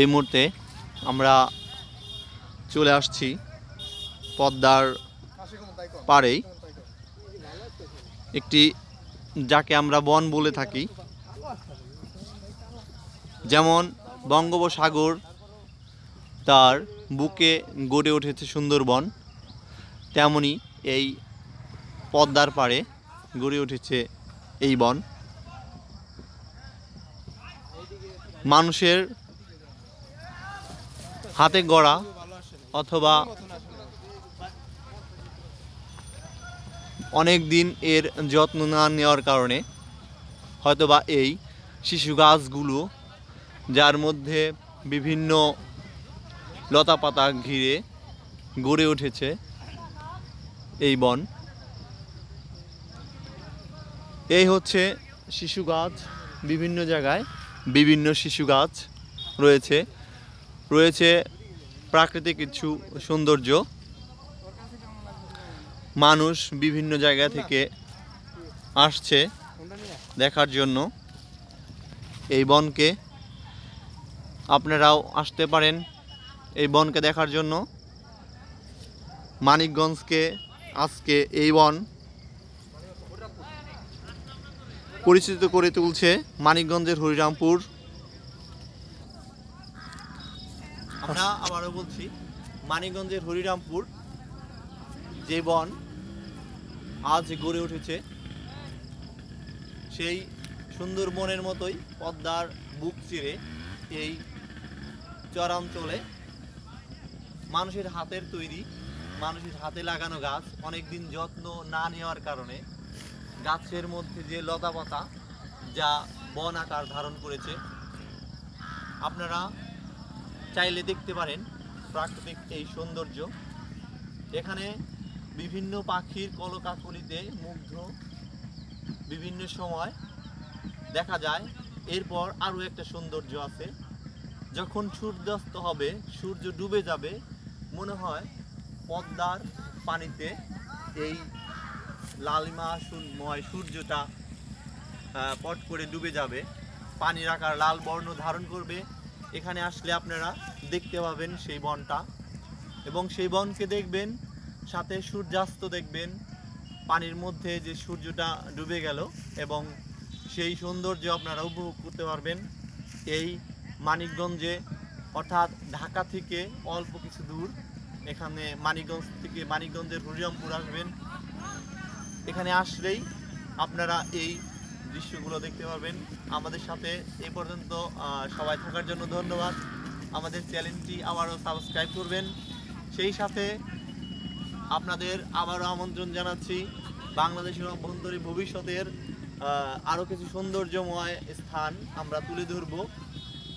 এই মুহূর্তে আমরা চলে আসছি পদ্মার পাড়েই একটি যাকে আমরা বন বলে থাকি যেমন বঙ্গোপসাগর তার বুকে গড়ে উঠেছে সুন্দরবন তেমনি এই পদ্মার পারে গড়ে উঠেছে এই বন মানুষের হাতে গড়া অথবা অনেক দিন এর যত্ন না নেওয়ার কারণে হয়তোবা এই শিশু গাছগুলো যার মধ্যে বিভিন্ন লতা পাতা ঘিরে গড়ে উঠেছে এই বন এই হচ্ছে শিশু গাছ বিভিন্ন জায়গায় বিভিন্ন শিশু গাছ রয়েছে রয়েছে প্রাকৃতিক কিছু সৌন্দর্য মানুষ বিভিন্ন জায়গা থেকে আসছে দেখার জন্য এই বনকে আপনারাও আসতে পারেন এই বনকে দেখার জন্য মানিকগঞ্জকে আজকে এই বন পরিচিত করে তুলছে মানিকগঞ্জের হরিরামপুর আমরা আবারও বলছি মানিকগঞ্জের হরিরামপুর যে বন আজ গড়ে উঠেছে সেই সুন্দর বনের মতোই পদ্মার বুক চিরে এই চরাঞ্চলে মানুষের হাতের তৈরি মানুষের হাতে লাগানো গাছ অনেকদিন যত্ন না নেওয়ার কারণে গাছের মধ্যে যে লতা পাতা যা বন আকার ধারণ করেছে আপনারা চাইলে দেখতে পারেন প্রাকৃতিক এই সৌন্দর্য এখানে বিভিন্ন পাখির কলকাকলিতে মুগ্ধ বিভিন্ন সময় দেখা যায় এরপর আরও একটা সৌন্দর্য আছে যখন সূর্যাস্ত হবে সূর্য ডুবে যাবে মনে হয় পদ্মার পানিতে এই সুন্ময় সূর্যটা পট করে ডুবে যাবে পানির আকার লাল বর্ণ ধারণ করবে এখানে আসলে আপনারা দেখতে পাবেন সেই বনটা এবং সেই বনকে দেখবেন সাথে সূর্যাস্ত দেখবেন পানির মধ্যে যে সূর্যটা ডুবে গেল এবং সেই সৌন্দর্য আপনারা উপভোগ করতে পারবেন এই মানিকগঞ্জে অর্থাৎ ঢাকা থেকে অল্প কিছু দূর এখানে মানিকগঞ্জ থেকে মানিকগঞ্জের হরিয়ামপুর আসবেন এখানে আসলেই আপনারা এই দৃশ্যগুলো দেখতে পারবেন আমাদের সাথে এ পর্যন্ত সবাই থাকার জন্য ধন্যবাদ আমাদের চ্যানেলটি আবারও সাবস্ক্রাইব করবেন সেই সাথে আপনাদের আবারও আমন্ত্রণ জানাচ্ছি বাংলাদেশের অভ্যন্তরীণ ভবিষ্যতের আরও কিছু সৌন্দর্যময় স্থান আমরা তুলে ধরব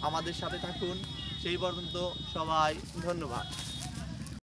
আমাদের সাথে থাকুন সেই পর্যন্ত সবাই ধন্যবাদ